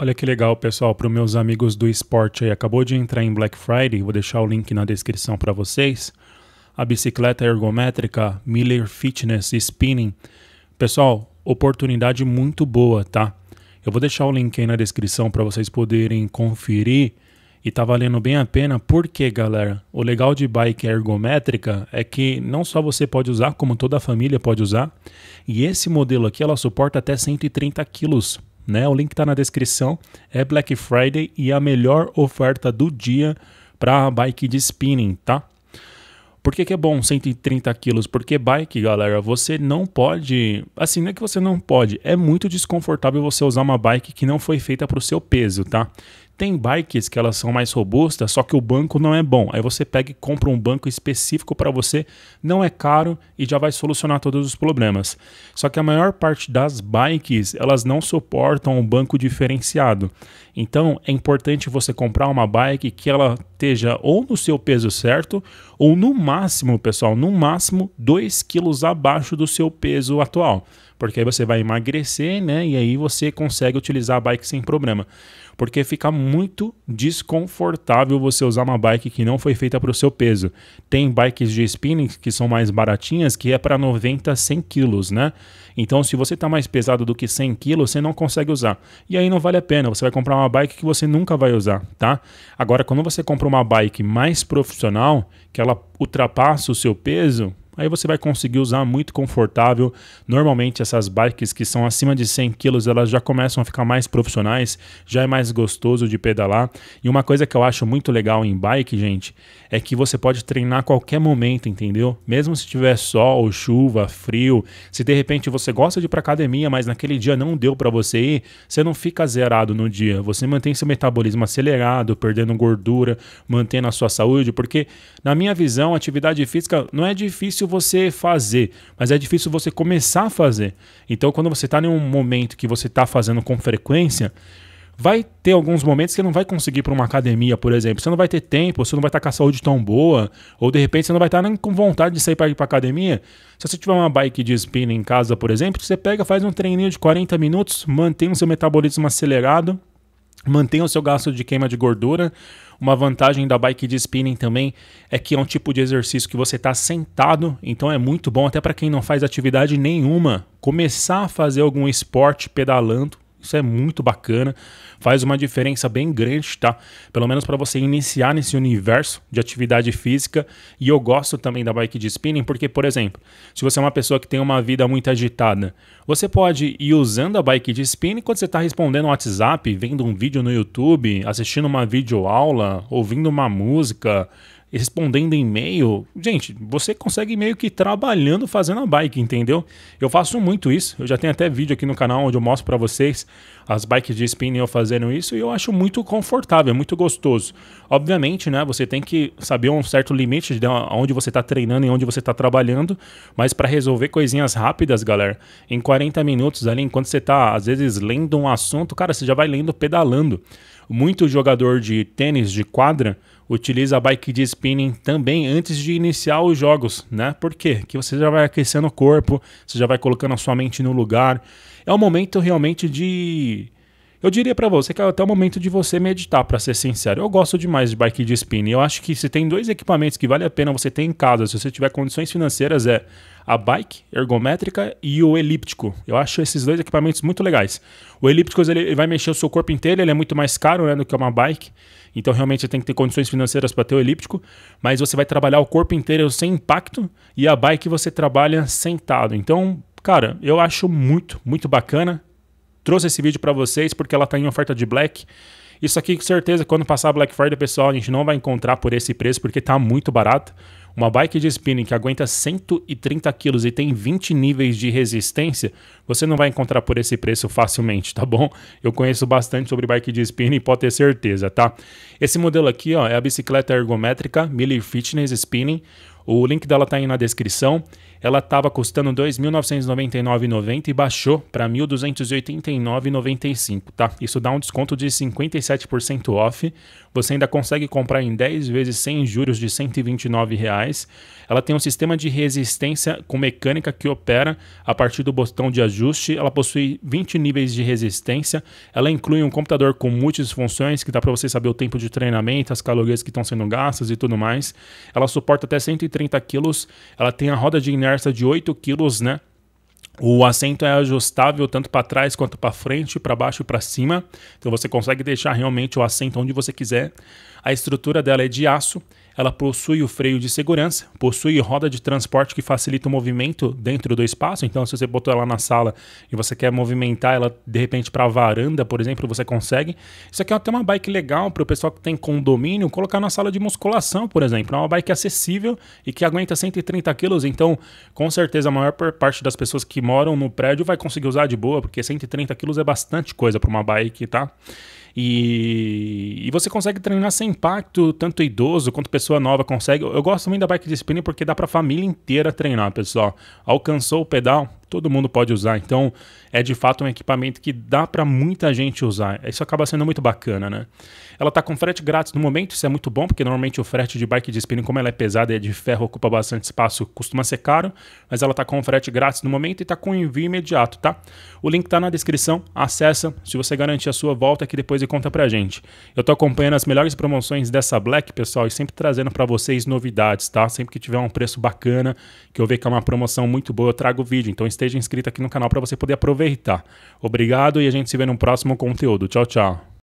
Olha que legal, pessoal, para os meus amigos do esporte aí. Acabou de entrar em Black Friday, vou deixar o link na descrição para vocês. A bicicleta ergométrica Miller Fitness Spinning. Pessoal, oportunidade muito boa, tá? Eu vou deixar o link aí na descrição para vocês poderem conferir. E tá valendo bem a pena, porque, galera, o legal de bike ergométrica é que não só você pode usar, como toda a família pode usar. E esse modelo aqui, ela suporta até 130 quilos né? O link está na descrição. É Black Friday e a melhor oferta do dia para bike de spinning, tá? Por que, que, é bom 130 quilos? Porque bike, galera, você não pode. Assim, não é que você não pode. É muito desconfortável você usar uma bike que não foi feita para o seu peso, tá? Tem bikes que elas são mais robustas, só que o banco não é bom. Aí você pega e compra um banco específico para você, não é caro e já vai solucionar todos os problemas. Só que a maior parte das bikes, elas não suportam um banco diferenciado. Então, é importante você comprar uma bike que ela esteja ou no seu peso certo, ou no máximo, pessoal, no máximo 2 quilos abaixo do seu peso atual porque aí você vai emagrecer, né? E aí você consegue utilizar a bike sem problema. Porque fica muito desconfortável você usar uma bike que não foi feita para o seu peso. Tem bikes de spinning que são mais baratinhas, que é para 90, 100 quilos, né? Então, se você está mais pesado do que 100 quilos, você não consegue usar. E aí não vale a pena, você vai comprar uma bike que você nunca vai usar, tá? Agora, quando você compra uma bike mais profissional, que ela ultrapassa o seu peso, aí você vai conseguir usar muito confortável. Normalmente essas bikes que são acima de 100 kg, elas já começam a ficar mais profissionais, já é mais gostoso de pedalar. E uma coisa que eu acho muito legal em bike, gente, é que você pode treinar a qualquer momento, entendeu? Mesmo se tiver sol, chuva, frio, se de repente você gosta de ir para academia, mas naquele dia não deu para você ir, você não fica zerado no dia, você mantém seu metabolismo acelerado, perdendo gordura, mantendo a sua saúde, porque na minha visão, atividade física não é difícil você fazer, mas é difícil você começar a fazer. Então, quando você está em um momento que você está fazendo com frequência, vai ter alguns momentos que não vai conseguir para uma academia, por exemplo. Você não vai ter tempo, você não vai estar tá com a saúde tão boa, ou de repente você não vai estar tá nem com vontade de sair para ir para academia. Se você tiver uma bike de spinning em casa, por exemplo, você pega, faz um treininho de 40 minutos, mantém o seu metabolismo acelerado Mantenha o seu gasto de queima de gordura. Uma vantagem da bike de spinning também é que é um tipo de exercício que você está sentado, então é muito bom até para quem não faz atividade nenhuma começar a fazer algum esporte pedalando isso é muito bacana, faz uma diferença bem grande, tá? Pelo menos para você iniciar nesse universo de atividade física. E eu gosto também da bike de spinning, porque, por exemplo, se você é uma pessoa que tem uma vida muito agitada, você pode ir usando a bike de spinning quando você está respondendo um WhatsApp, vendo um vídeo no YouTube, assistindo uma videoaula, ouvindo uma música respondendo e-mail. Gente, você consegue meio que trabalhando fazendo a bike, entendeu? Eu faço muito isso. Eu já tenho até vídeo aqui no canal onde eu mostro para vocês as bikes de spinning eu fazendo isso e eu acho muito confortável, é muito gostoso. Obviamente, né, você tem que saber um certo limite de onde você está treinando e onde você está trabalhando, mas para resolver coisinhas rápidas, galera, em 40 minutos ali, enquanto você está às vezes lendo um assunto, cara, você já vai lendo pedalando. Muito jogador de tênis de quadra utiliza a bike de spinning também antes de iniciar os jogos, né? Por quê? Que você já vai aquecendo o corpo, você já vai colocando a sua mente no lugar. É um momento realmente de eu diria para você que é até o momento de você meditar, para ser sincero. Eu gosto demais de bike de spin. Eu acho que se tem dois equipamentos que vale a pena você ter em casa, se você tiver condições financeiras, é a bike ergométrica e o elíptico. Eu acho esses dois equipamentos muito legais. O elíptico ele vai mexer o seu corpo inteiro, ele é muito mais caro né, do que uma bike. Então realmente você tem que ter condições financeiras para ter o elíptico, mas você vai trabalhar o corpo inteiro sem impacto e a bike você trabalha sentado. Então, cara, eu acho muito, muito bacana trouxe esse vídeo para vocês porque ela está em oferta de black. Isso aqui, com certeza, quando passar Black Friday, pessoal, a gente não vai encontrar por esse preço porque está muito barato. Uma bike de spinning que aguenta 130 kg e tem 20 níveis de resistência, você não vai encontrar por esse preço facilmente, tá bom? Eu conheço bastante sobre bike de spinning, pode ter certeza, tá? Esse modelo aqui ó, é a bicicleta ergométrica Miller Fitness Spinning. O link dela está aí na descrição ela estava custando R$ 2.999,90 e baixou para R$ 1.289,95, tá? Isso dá um desconto de 57% off. Você ainda consegue comprar em 10 vezes sem juros de R$ 129. Reais. Ela tem um sistema de resistência com mecânica que opera a partir do botão de ajuste. Ela possui 20 níveis de resistência. Ela inclui um computador com múltiplas funções que dá para você saber o tempo de treinamento, as calorias que estão sendo gastas e tudo mais. Ela suporta até 130 quilos. Ela tem a roda de inércia imersa de 8 quilos, né? O assento é ajustável tanto para trás quanto para frente, para baixo e para cima. Então você consegue deixar realmente o assento onde você quiser. A estrutura dela é de aço, ela possui o freio de segurança, possui roda de transporte que facilita o movimento dentro do espaço. Então, se você botou ela na sala e você quer movimentar ela de repente para a varanda, por exemplo, você consegue. Isso aqui é até uma bike legal para o pessoal que tem condomínio colocar na sala de musculação, por exemplo. É uma bike acessível e que aguenta 130 quilos. Então, com certeza, a maior parte das pessoas que moram no prédio vai conseguir usar de boa, porque 130 quilos é bastante coisa para uma bike, tá? E, e você consegue treinar sem impacto, tanto idoso quanto pessoa nova consegue. Eu gosto muito da bike de spinning porque dá para a família inteira treinar, pessoal. Alcançou o pedal, todo mundo pode usar. Então, é de fato um equipamento que dá para muita gente usar. Isso acaba sendo muito bacana, né? Ela está com frete grátis no momento, isso é muito bom, porque normalmente o frete de bike de spinning, como ela é pesada e é de ferro, ocupa bastante espaço, costuma ser caro, mas ela está com frete grátis no momento e está com envio imediato, tá? O link está na descrição, acessa, se você garantir a sua volta aqui depois e conta pra gente. Eu estou acompanhando as melhores promoções dessa Black, pessoal, e sempre trazendo para vocês novidades, tá? Sempre que tiver um preço bacana, que eu ver que é uma promoção muito boa, eu trago o vídeo. Então, esteja inscrito aqui no canal para você poder aproveitar. Obrigado e a gente se vê no próximo conteúdo. Tchau, tchau.